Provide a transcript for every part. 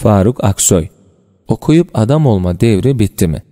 Faruk Aksoy Okuyup adam olma devri bitti mi?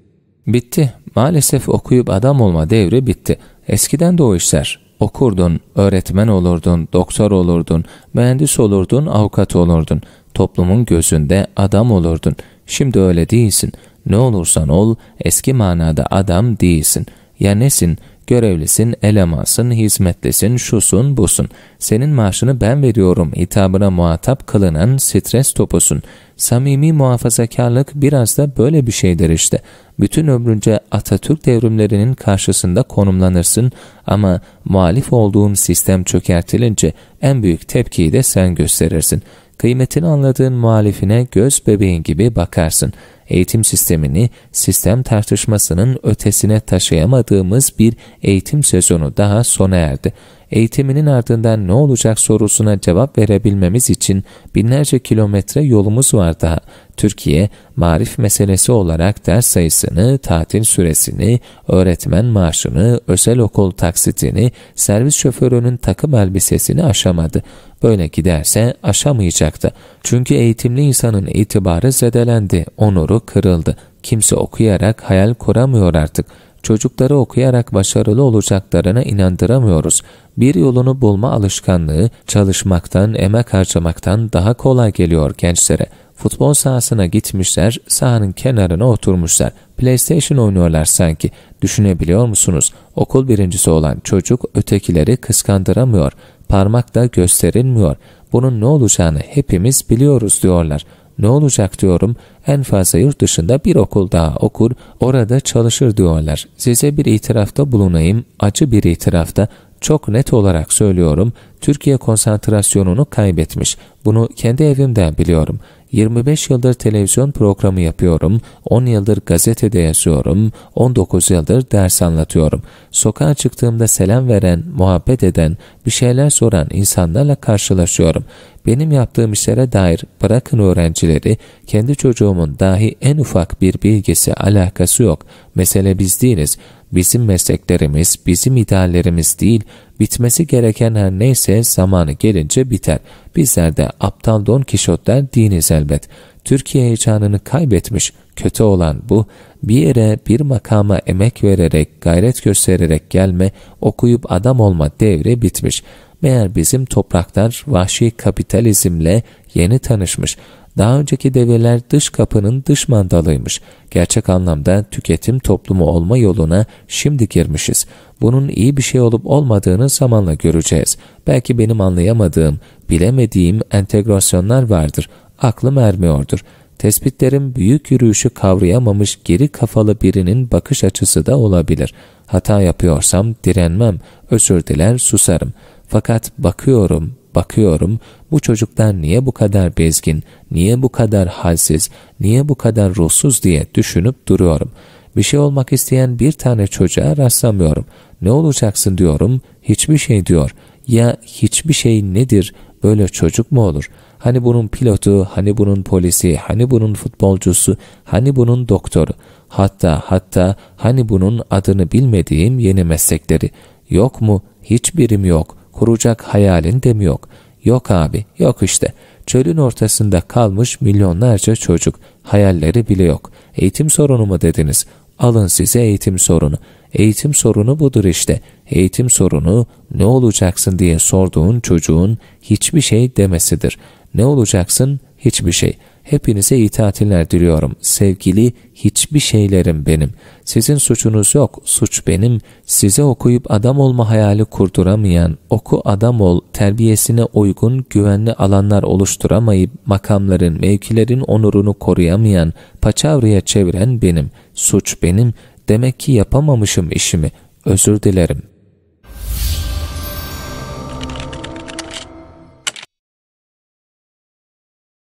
Bitti. Maalesef okuyup adam olma devri bitti. Eskiden de o işler. Okurdun, öğretmen olurdun, doktor olurdun, mühendis olurdun, avukat olurdun. Toplumun gözünde adam olurdun. Şimdi öyle değilsin. Ne olursan ol, eski manada adam değilsin.'' Ya nesin? Görevlisin, elemansın, hizmetlisin, şusun, busun. Senin maaşını ben veriyorum hitabına muhatap kılınan stres topusun. Samimi muhafazakarlık biraz da böyle bir şeydir işte. Bütün ömrünce Atatürk devrimlerinin karşısında konumlanırsın ama muhalif olduğun sistem çökertilince en büyük tepkiyi de sen gösterirsin.'' kıymetini anladığın muhalifine göz bebeğin gibi bakarsın. Eğitim sistemini sistem tartışmasının ötesine taşıyamadığımız bir eğitim sezonu daha sona erdi eğitiminin ardından ne olacak sorusuna cevap verebilmemiz için binlerce kilometre yolumuz var daha. Türkiye, marif meselesi olarak ders sayısını, tatil süresini, öğretmen maaşını, özel okul taksitini, servis şoförünün takım elbisesini aşamadı. Böyle giderse aşamayacaktı. Çünkü eğitimli insanın itibarı zedelendi, onuru kırıldı. Kimse okuyarak hayal kuramıyor artık.'' çocukları okuyarak başarılı olacaklarına inandıramıyoruz. Bir yolunu bulma alışkanlığı çalışmaktan, emek harcamaktan daha kolay geliyor gençlere. Futbol sahasına gitmişler, sahanın kenarına oturmuşlar. PlayStation oynuyorlar sanki. Düşünebiliyor musunuz? Okul birincisi olan çocuk ötekileri kıskandıramıyor. Parmak da gösterilmiyor. Bunun ne olacağını hepimiz biliyoruz diyorlar. Ne olacak diyorum, en fazla yurt dışında bir okul daha okur, orada çalışır diyorlar. Size bir itirafta bulunayım, acı bir itirafta, çok net olarak söylüyorum, Türkiye konsantrasyonunu kaybetmiş. Bunu kendi evimden biliyorum.'' 25 yıldır televizyon programı yapıyorum, 10 yıldır gazetede yazıyorum, 19 yıldır ders anlatıyorum. Sokağa çıktığımda selam veren, muhabbet eden, bir şeyler soran insanlarla karşılaşıyorum. Benim yaptığım işlere dair bırakın öğrencileri, kendi çocuğumun dahi en ufak bir bilgisi alakası yok. Mesele biz değiliz. Bizim mesleklerimiz, bizim ideallerimiz değil, bitmesi gereken her neyse zamanı gelince biter. Bizler de aptal Don Kişotlar değiliz elbet. Türkiye heyecanını kaybetmiş, kötü olan bu, bir yere bir makama emek vererek, gayret göstererek gelme, okuyup adam olma devri bitmiş. Meğer bizim topraklar vahşi kapitalizmle yeni tanışmış. Daha önceki devreler dış kapının dış mandalıymış. Gerçek anlamda tüketim toplumu olma yoluna şimdi girmişiz. Bunun iyi bir şey olup olmadığını zamanla göreceğiz. Belki benim anlayamadığım, bilemediğim entegrasyonlar vardır. Aklım ermiyordur. Tespitlerim büyük yürüyüşü kavrayamamış geri kafalı birinin bakış açısı da olabilir. Hata yapıyorsam direnmem, özür diler susarım. Fakat bakıyorum, Bakıyorum bu çocuklar niye bu kadar bezgin, niye bu kadar halsiz, niye bu kadar ruhsuz diye düşünüp duruyorum. Bir şey olmak isteyen bir tane çocuğa rastlamıyorum. Ne olacaksın diyorum, hiçbir şey diyor. Ya hiçbir şey nedir, böyle çocuk mu olur? Hani bunun pilotu, hani bunun polisi, hani bunun futbolcusu, hani bunun doktoru. Hatta hatta hani bunun adını bilmediğim yeni meslekleri. Yok mu? Hiçbirim yok kuracak hayalin demi yok. Yok abi, yok işte. Çölün ortasında kalmış milyonlarca çocuk. Hayalleri bile yok. Eğitim sorunu mu dediniz? Alın size eğitim sorunu. Eğitim sorunu budur işte. Eğitim sorunu ne olacaksın diye sorduğun çocuğun hiçbir şey demesidir. Ne olacaksın? Hiçbir şey. Hepinize iyi tatiller diliyorum. Sevgili hiçbir şeylerim benim. Sizin suçunuz yok, suç benim. Size okuyup adam olma hayali kurduramayan, oku adam ol, terbiyesine uygun güvenli alanlar oluşturamayıp makamların, mevkilerin onurunu koruyamayan, paçavraya çeviren benim. Suç benim. Demek ki yapamamışım işimi. Özür dilerim.